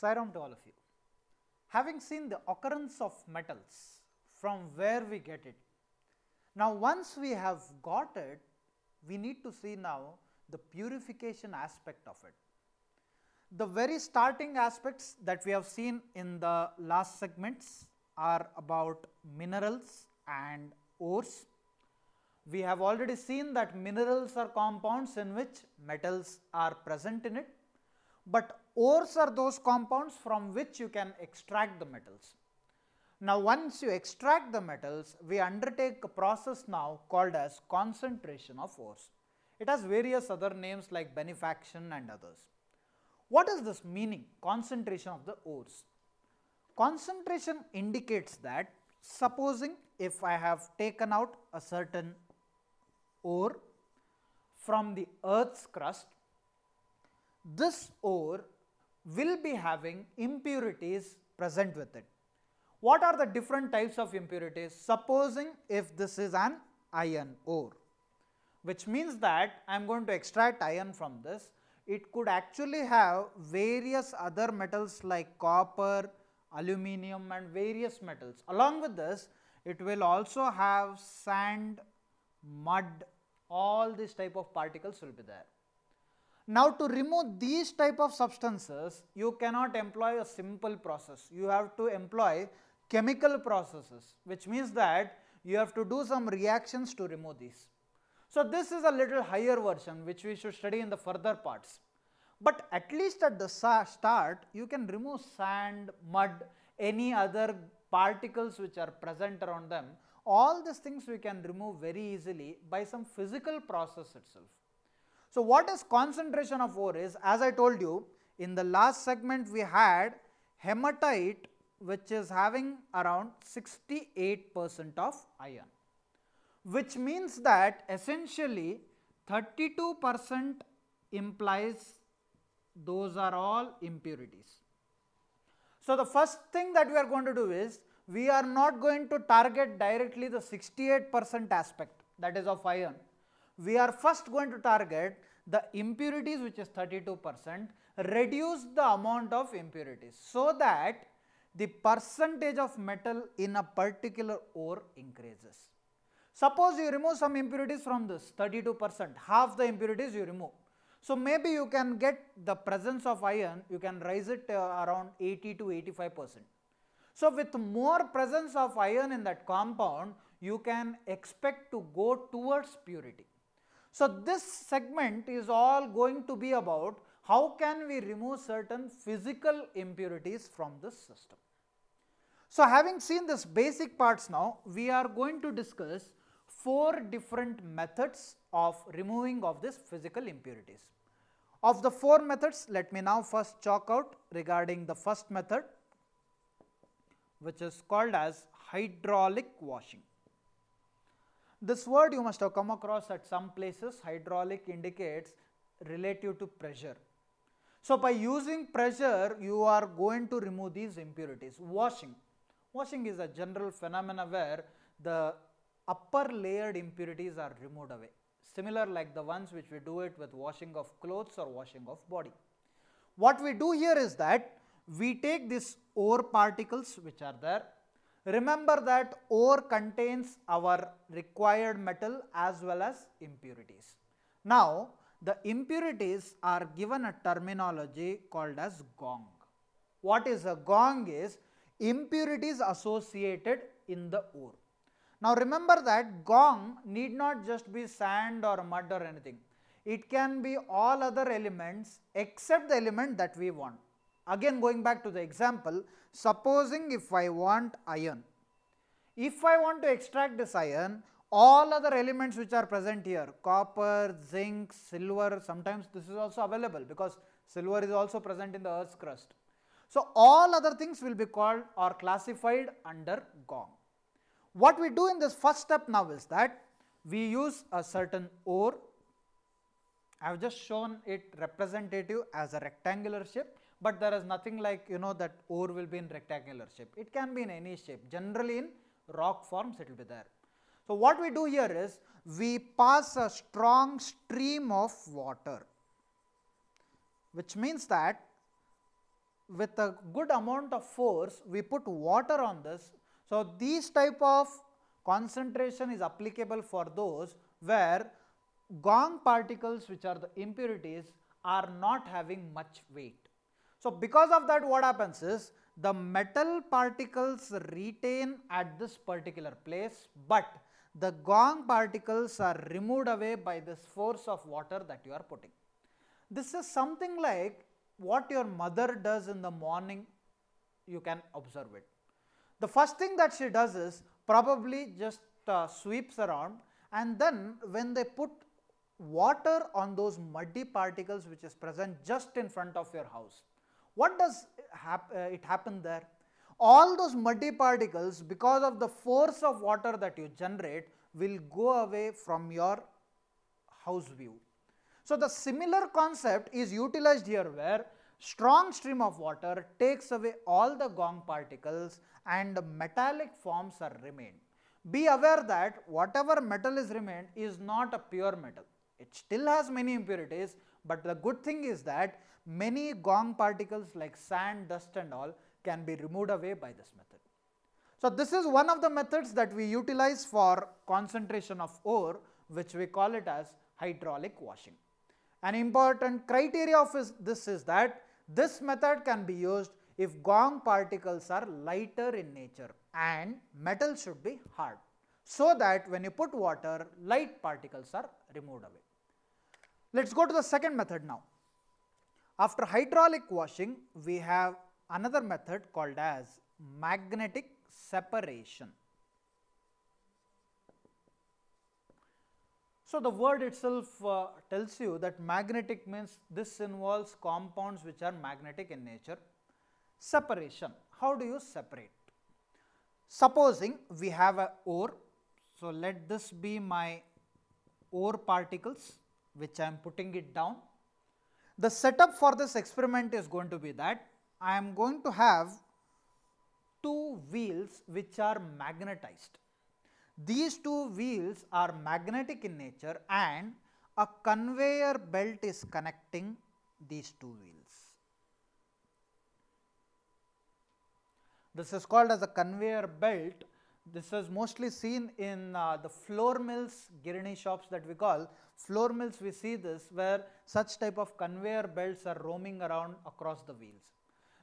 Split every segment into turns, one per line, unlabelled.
Sairam to all of you. Having seen the occurrence of metals from where we get it, now once we have got it, we need to see now the purification aspect of it. The very starting aspects that we have seen in the last segments are about minerals and ores. We have already seen that minerals are compounds in which metals are present in it, but Ores are those compounds from which you can extract the metals. Now, once you extract the metals, we undertake a process now called as concentration of ores. It has various other names like benefaction and others. What is this meaning, concentration of the ores? Concentration indicates that supposing if I have taken out a certain ore from the earth's crust, this ore will be having impurities present with it. What are the different types of impurities? Supposing if this is an iron ore, which means that I am going to extract iron from this. It could actually have various other metals like copper, aluminium and various metals. Along with this, it will also have sand, mud, all these type of particles will be there. Now to remove these type of substances, you cannot employ a simple process. You have to employ chemical processes, which means that you have to do some reactions to remove these. So this is a little higher version which we should study in the further parts. But at least at the start, you can remove sand, mud, any other particles which are present around them. All these things we can remove very easily by some physical process itself. So, what is concentration of ore is as I told you in the last segment we had hematite which is having around 68 percent of iron which means that essentially 32 percent implies those are all impurities. So, the first thing that we are going to do is we are not going to target directly the 68 percent aspect that is of iron. We are first going to target the impurities which is 32 percent reduce the amount of impurities so that the percentage of metal in a particular ore increases. Suppose you remove some impurities from this 32 percent half the impurities you remove. So, maybe you can get the presence of iron you can raise it uh, around 80 to 85 percent. So, with more presence of iron in that compound you can expect to go towards purity. So this segment is all going to be about how can we remove certain physical impurities from this system. So having seen this basic parts now, we are going to discuss four different methods of removing of this physical impurities. Of the four methods, let me now first chalk out regarding the first method which is called as hydraulic washing. This word you must have come across at some places hydraulic indicates relative to pressure. So, by using pressure you are going to remove these impurities. Washing, washing is a general phenomena where the upper layered impurities are removed away similar like the ones which we do it with washing of clothes or washing of body. What we do here is that we take these ore particles which are there Remember that ore contains our required metal as well as impurities. Now, the impurities are given a terminology called as gong. What is a gong is impurities associated in the ore. Now, remember that gong need not just be sand or mud or anything. It can be all other elements except the element that we want. Again going back to the example, supposing if I want iron, if I want to extract this iron, all other elements which are present here, copper, zinc, silver, sometimes this is also available because silver is also present in the earth's crust. So, all other things will be called or classified under gong. What we do in this first step now is that we use a certain ore. I have just shown it representative as a rectangular shape but there is nothing like you know that ore will be in rectangular shape. It can be in any shape, generally in rock forms it will be there. So, what we do here is we pass a strong stream of water, which means that with a good amount of force we put water on this. So, these type of concentration is applicable for those where gong particles which are the impurities are not having much weight. So, because of that what happens is the metal particles retain at this particular place, but the gong particles are removed away by this force of water that you are putting. This is something like what your mother does in the morning, you can observe it. The first thing that she does is probably just uh, sweeps around and then when they put water on those muddy particles which is present just in front of your house, what does hap uh, it happen there? All those muddy particles because of the force of water that you generate will go away from your house view. So, the similar concept is utilized here where strong stream of water takes away all the gong particles and metallic forms are remained. Be aware that whatever metal is remained is not a pure metal. It still has many impurities, but the good thing is that many gong particles like sand, dust and all can be removed away by this method. So this is one of the methods that we utilize for concentration of ore which we call it as hydraulic washing. An important criteria of this is that this method can be used if gong particles are lighter in nature and metal should be hard so that when you put water light particles are removed away. Let us go to the second method now. After hydraulic washing, we have another method called as magnetic separation. So, the word itself uh, tells you that magnetic means this involves compounds which are magnetic in nature. Separation, how do you separate? Supposing we have a ore, so let this be my ore particles which I am putting it down the setup for this experiment is going to be that I am going to have two wheels which are magnetized. These two wheels are magnetic in nature and a conveyor belt is connecting these two wheels. This is called as a conveyor belt. This is mostly seen in uh, the floor mills, girini shops that we call floor mills we see this where such type of conveyor belts are roaming around across the wheels.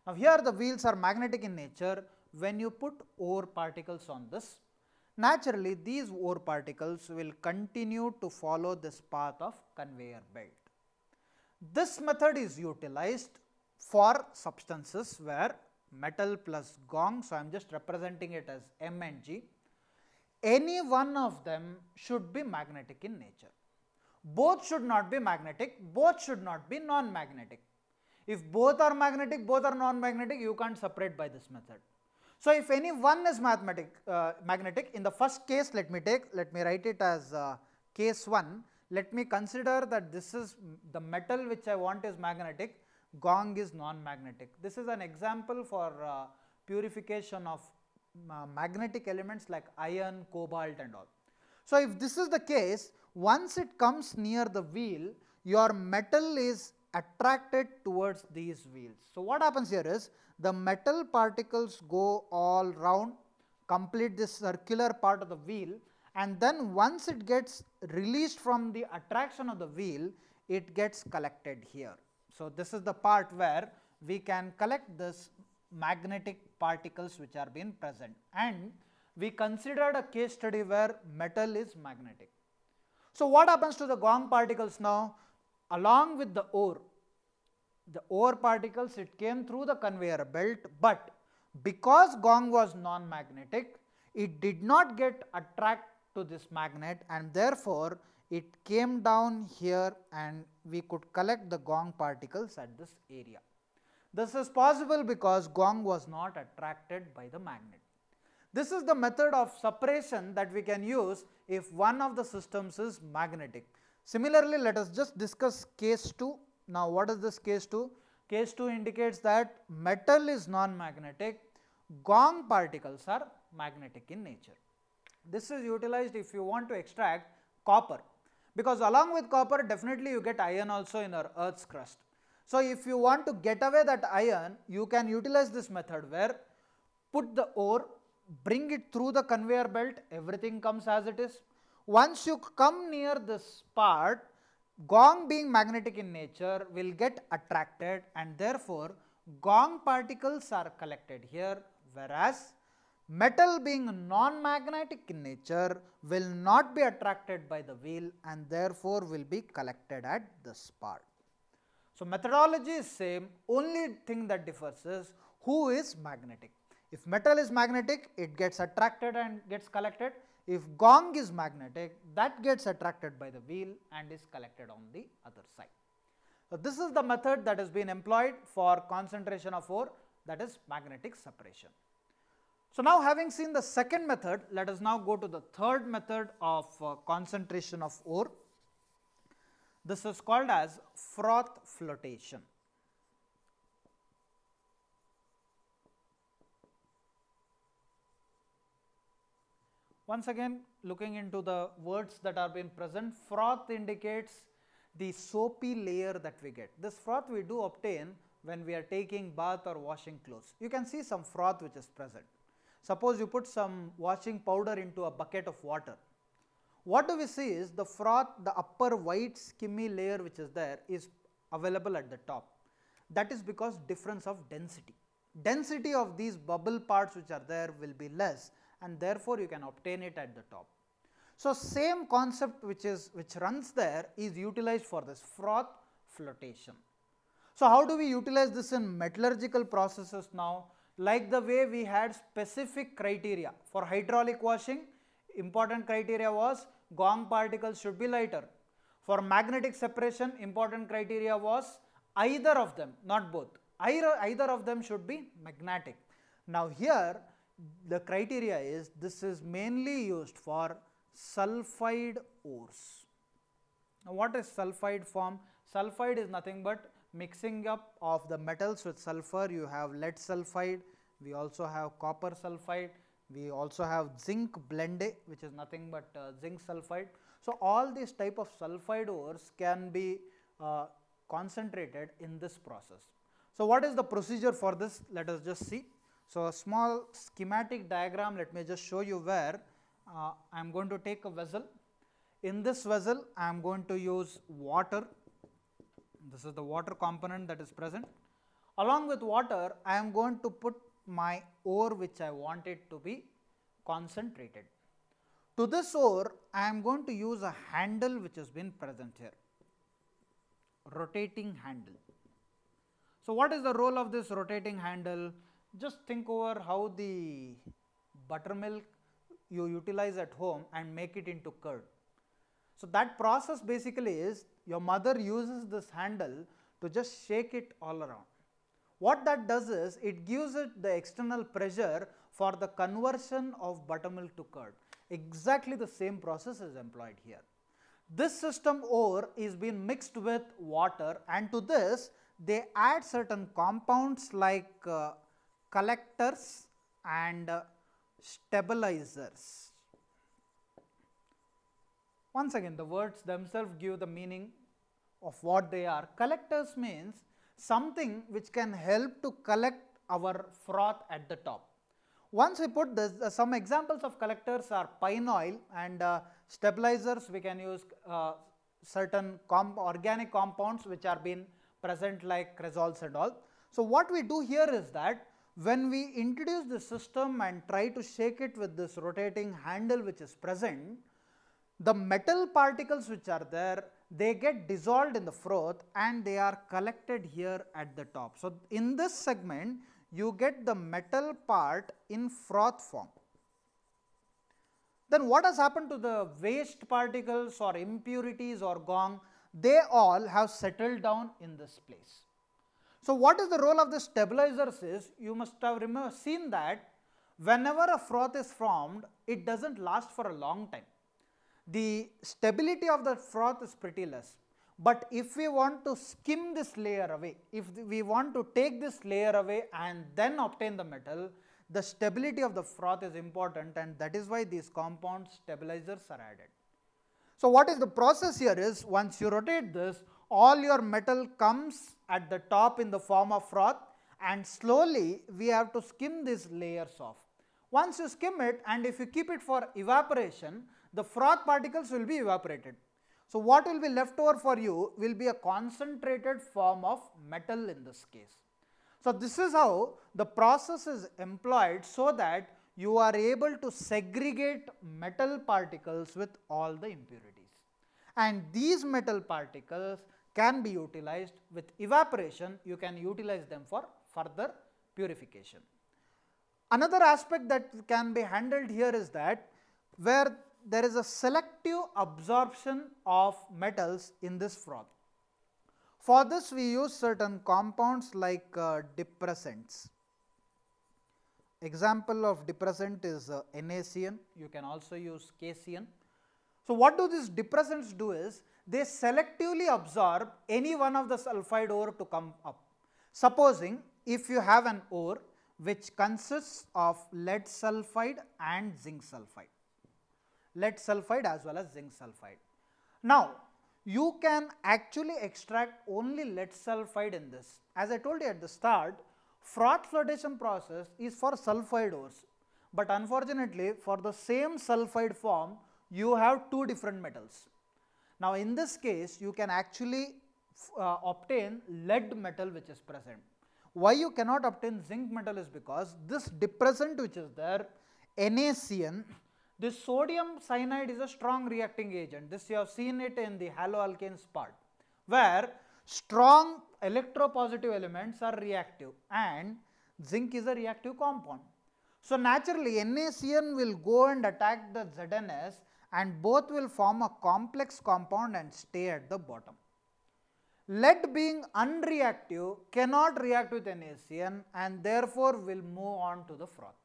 Now, here the wheels are magnetic in nature when you put ore particles on this naturally these ore particles will continue to follow this path of conveyor belt. This method is utilized for substances where metal plus gong. So, I am just representing it as M and G. Any one of them should be magnetic in nature both should not be magnetic, both should not be non-magnetic. If both are magnetic, both are non-magnetic, you can't separate by this method. So, if any one is mathematic, uh, magnetic, in the first case let me take, let me write it as uh, case 1, let me consider that this is the metal which I want is magnetic, gong is non-magnetic. This is an example for uh, purification of uh, magnetic elements like iron, cobalt and all. So, if this is the case, once it comes near the wheel, your metal is attracted towards these wheels. So, what happens here is the metal particles go all round, complete this circular part of the wheel and then once it gets released from the attraction of the wheel, it gets collected here. So, this is the part where we can collect this magnetic particles which are being present and we considered a case study where metal is magnetic. So what happens to the gong particles now? Along with the ore, the ore particles it came through the conveyor belt but because gong was non-magnetic, it did not get attracted to this magnet and therefore it came down here and we could collect the gong particles at this area. This is possible because gong was not attracted by the magnet. This is the method of separation that we can use if one of the systems is magnetic. Similarly, let us just discuss case 2. Now, what is this case 2? Case 2 indicates that metal is non-magnetic, gong particles are magnetic in nature. This is utilized if you want to extract copper because along with copper definitely you get iron also in our earth's crust. So, if you want to get away that iron you can utilize this method where put the ore bring it through the conveyor belt, everything comes as it is. Once you come near this part, gong being magnetic in nature will get attracted and therefore gong particles are collected here whereas metal being non-magnetic in nature will not be attracted by the wheel and therefore will be collected at this part. So, methodology is same only thing that differs is who is magnetic. If metal is magnetic, it gets attracted and gets collected. If gong is magnetic, that gets attracted by the wheel and is collected on the other side. So, this is the method that has been employed for concentration of ore that is magnetic separation. So, now having seen the second method, let us now go to the third method of uh, concentration of ore. This is called as froth flotation. Once again, looking into the words that are being present, froth indicates the soapy layer that we get. This froth we do obtain when we are taking bath or washing clothes. You can see some froth which is present. Suppose you put some washing powder into a bucket of water. What do we see is the froth, the upper white skimmy layer which is there is available at the top. That is because difference of density. Density of these bubble parts which are there will be less and therefore you can obtain it at the top. So, same concept which is which runs there is utilized for this froth flotation. So, how do we utilize this in metallurgical processes now? Like the way we had specific criteria for hydraulic washing, important criteria was gong particles should be lighter. For magnetic separation, important criteria was either of them, not both, either, either of them should be magnetic. Now, here the criteria is this is mainly used for sulfide ores. Now, what is sulfide form? Sulfide is nothing but mixing up of the metals with sulfur. You have lead sulfide, we also have copper sulfide, we also have zinc blende which is nothing but uh, zinc sulfide. So, all these type of sulfide ores can be uh, concentrated in this process. So, what is the procedure for this? Let us just see. So, a small schematic diagram let me just show you where uh, I am going to take a vessel. In this vessel I am going to use water, this is the water component that is present. Along with water I am going to put my ore which I want it to be concentrated. To this ore I am going to use a handle which has been present here, rotating handle. So, what is the role of this rotating handle? just think over how the buttermilk you utilize at home and make it into curd. So, that process basically is your mother uses this handle to just shake it all around. What that does is it gives it the external pressure for the conversion of buttermilk to curd. Exactly the same process is employed here. This system ore is being mixed with water and to this they add certain compounds like uh, collectors and uh, stabilizers. Once again the words themselves give the meaning of what they are. Collectors means something which can help to collect our froth at the top. Once we put this, uh, some examples of collectors are pine oil and uh, stabilizers we can use uh, certain comp organic compounds which are been present like cresols and all. So, what we do here is that when we introduce the system and try to shake it with this rotating handle which is present, the metal particles which are there, they get dissolved in the froth and they are collected here at the top. So, in this segment, you get the metal part in froth form. Then what has happened to the waste particles or impurities or gong? They all have settled down in this place. So, what is the role of the stabilizers is you must have seen that whenever a froth is formed it does not last for a long time. The stability of the froth is pretty less, but if we want to skim this layer away, if we want to take this layer away and then obtain the metal, the stability of the froth is important and that is why these compound stabilizers are added. So, what is the process here is once you rotate this all your metal comes at the top in the form of froth and slowly we have to skim these layers off. Once you skim it and if you keep it for evaporation, the froth particles will be evaporated. So, what will be left over for you will be a concentrated form of metal in this case. So, this is how the process is employed so that you are able to segregate metal particles with all the impurities. And these metal particles can be utilized with evaporation you can utilize them for further purification. Another aspect that can be handled here is that where there is a selective absorption of metals in this froth. For this we use certain compounds like uh, depressants. Example of depressant is uh, NaCN, you can also use KCN. So what do these depressants do is they selectively absorb any one of the sulfide ore to come up. Supposing if you have an ore which consists of lead sulfide and zinc sulfide, lead sulfide as well as zinc sulfide. Now, you can actually extract only lead sulfide in this. As I told you at the start, froth flotation process is for sulfide ores, but unfortunately for the same sulfide form, you have two different metals. Now in this case you can actually uh, obtain lead metal which is present. Why you cannot obtain zinc metal is because this depressant which is there NaCN this sodium cyanide is a strong reacting agent this you have seen it in the haloalkanes part where strong electropositive elements are reactive and zinc is a reactive compound. So naturally NaCN will go and attack the ZNS and both will form a complex compound and stay at the bottom. Lead being unreactive cannot react with an ACN and therefore will move on to the froth.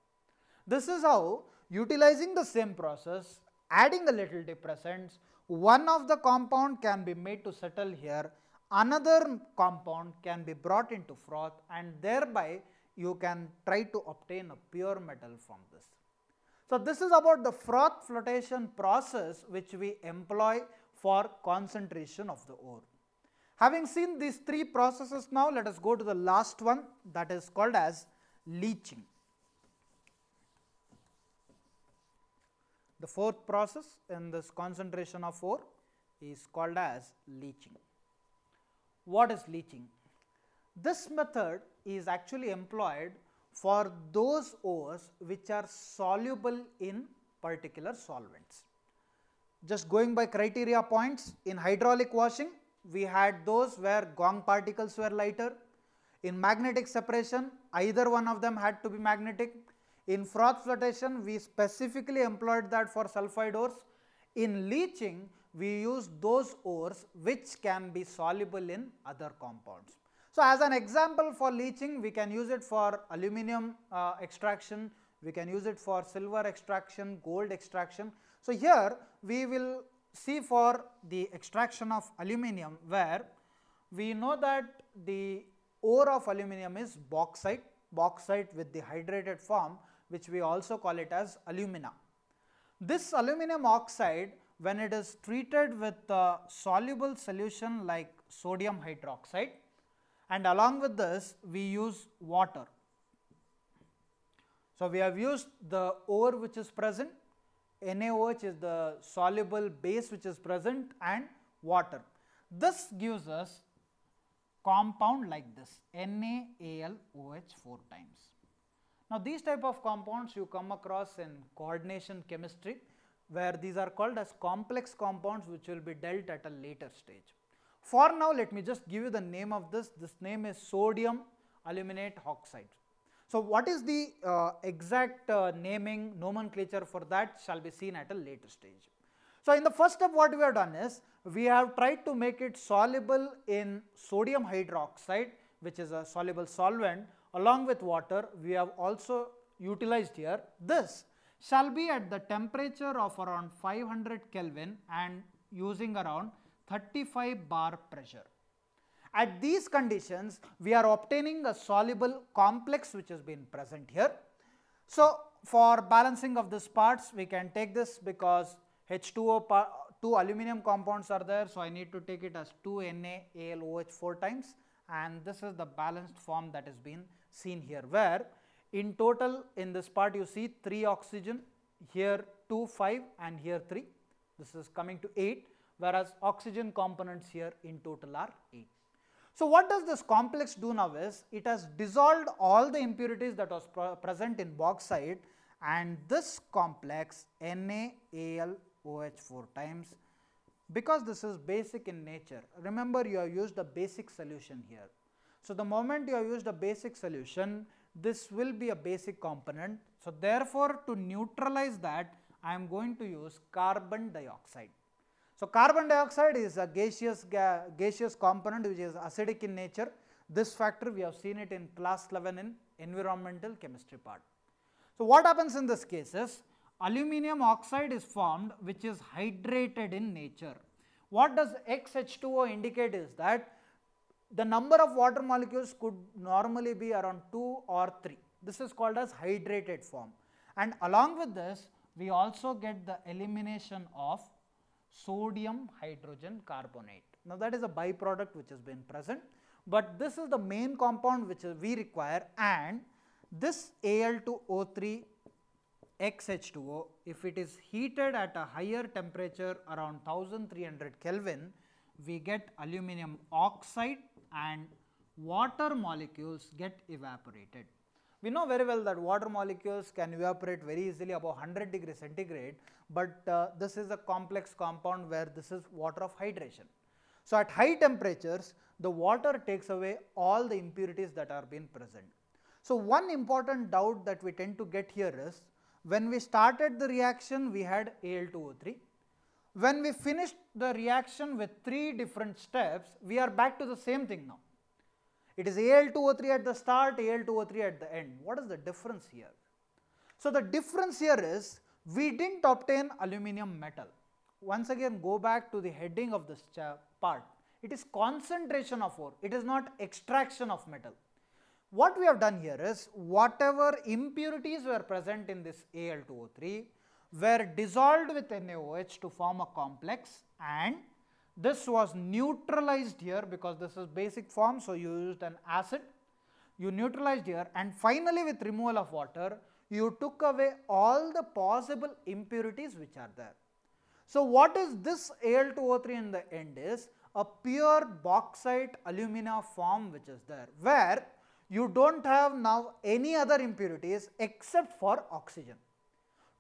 This is how utilizing the same process adding a little depressants one of the compound can be made to settle here another compound can be brought into froth and thereby you can try to obtain a pure metal from this. So, this is about the froth flotation process which we employ for concentration of the ore. Having seen these three processes now, let us go to the last one that is called as leaching. The fourth process in this concentration of ore is called as leaching. What is leaching? This method is actually employed for those ores which are soluble in particular solvents. Just going by criteria points in hydraulic washing we had those where gong particles were lighter. In magnetic separation either one of them had to be magnetic. In froth flotation we specifically employed that for sulfide ores. In leaching we use those ores which can be soluble in other compounds. So, as an example for leaching we can use it for aluminum uh, extraction, we can use it for silver extraction, gold extraction. So, here we will see for the extraction of aluminum where we know that the ore of aluminum is bauxite, bauxite with the hydrated form which we also call it as alumina. This aluminum oxide when it is treated with a soluble solution like sodium hydroxide and along with this we use water. So, we have used the ore which is present, NaOH is the soluble base which is present and water. This gives us compound like this NaAlOH 4 times. Now, these type of compounds you come across in coordination chemistry where these are called as complex compounds which will be dealt at a later stage. For now, let me just give you the name of this. This name is sodium aluminate oxide. So, what is the uh, exact uh, naming nomenclature for that shall be seen at a later stage. So, in the first step what we have done is we have tried to make it soluble in sodium hydroxide which is a soluble solvent along with water we have also utilized here this shall be at the temperature of around 500 Kelvin and using around 35 bar pressure. At these conditions, we are obtaining a soluble complex which has been present here. So, for balancing of this parts, we can take this because H2O two aluminum compounds are there. So, I need to take it as 2NaAlOH 4 times and this is the balanced form that is being seen here where in total in this part you see 3 oxygen, here 2, 5 and here 3. This is coming to 8 whereas oxygen components here in total are 8. So, what does this complex do now is it has dissolved all the impurities that was pr present in bauxite and this complex NaAlOH4 times because this is basic in nature remember you have used a basic solution here. So, the moment you have used a basic solution this will be a basic component. So, therefore, to neutralize that I am going to use carbon dioxide. So, carbon dioxide is a gaseous, ga gaseous component which is acidic in nature. This factor we have seen it in class 11 in environmental chemistry part. So, what happens in this case is aluminum oxide is formed which is hydrated in nature. What does XH2O indicate is that the number of water molecules could normally be around 2 or 3. This is called as hydrated form and along with this we also get the elimination of sodium hydrogen carbonate. Now, that is a byproduct which has been present, but this is the main compound which we require and this Al2O3 XH2O if it is heated at a higher temperature around 1300 Kelvin we get aluminum oxide and water molecules get evaporated. We know very well that water molecules can evaporate very easily above 100 degree centigrade, but uh, this is a complex compound where this is water of hydration. So, at high temperatures, the water takes away all the impurities that are being present. So, one important doubt that we tend to get here is when we started the reaction, we had Al2O3. When we finished the reaction with three different steps, we are back to the same thing now. It is Al2O3 at the start, Al2O3 at the end. What is the difference here? So, the difference here is we did not obtain aluminum metal. Once again go back to the heading of this part. It is concentration of ore, it is not extraction of metal. What we have done here is whatever impurities were present in this Al2O3 were dissolved with NaOH to form a complex and this was neutralized here because this is basic form, so you used an acid, you neutralized here and finally with removal of water, you took away all the possible impurities which are there. So, what is this Al2O3 in the end is a pure bauxite alumina form which is there, where you do not have now any other impurities except for oxygen.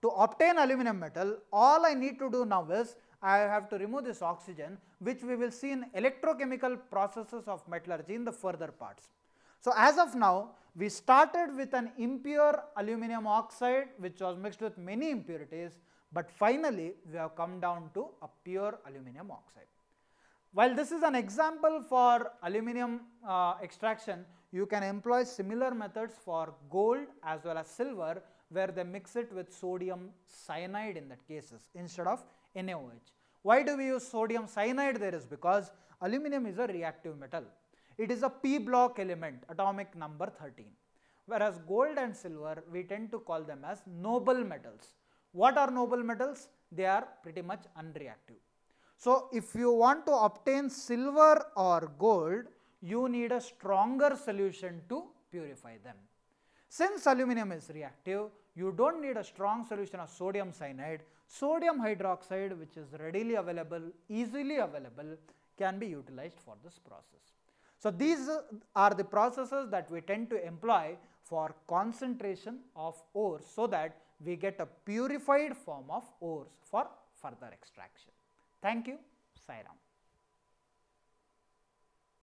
To obtain aluminum metal, all I need to do now is I have to remove this oxygen which we will see in electrochemical processes of metallurgy in the further parts. So, as of now we started with an impure aluminum oxide which was mixed with many impurities, but finally we have come down to a pure aluminum oxide. While this is an example for aluminum uh, extraction, you can employ similar methods for gold as well as silver where they mix it with sodium cyanide in that cases instead of NaOH. Why do we use sodium cyanide there is because aluminum is a reactive metal. It is a p block element atomic number 13 whereas gold and silver we tend to call them as noble metals. What are noble metals? They are pretty much unreactive. So, if you want to obtain silver or gold you need a stronger solution to purify them. Since aluminum is reactive you do not need a strong solution of sodium cyanide. Sodium hydroxide which is readily available, easily available can be utilized for this process. So, these are the processes that we tend to employ for concentration of ores so that we get a purified form of ores for further extraction. Thank you, Sairam.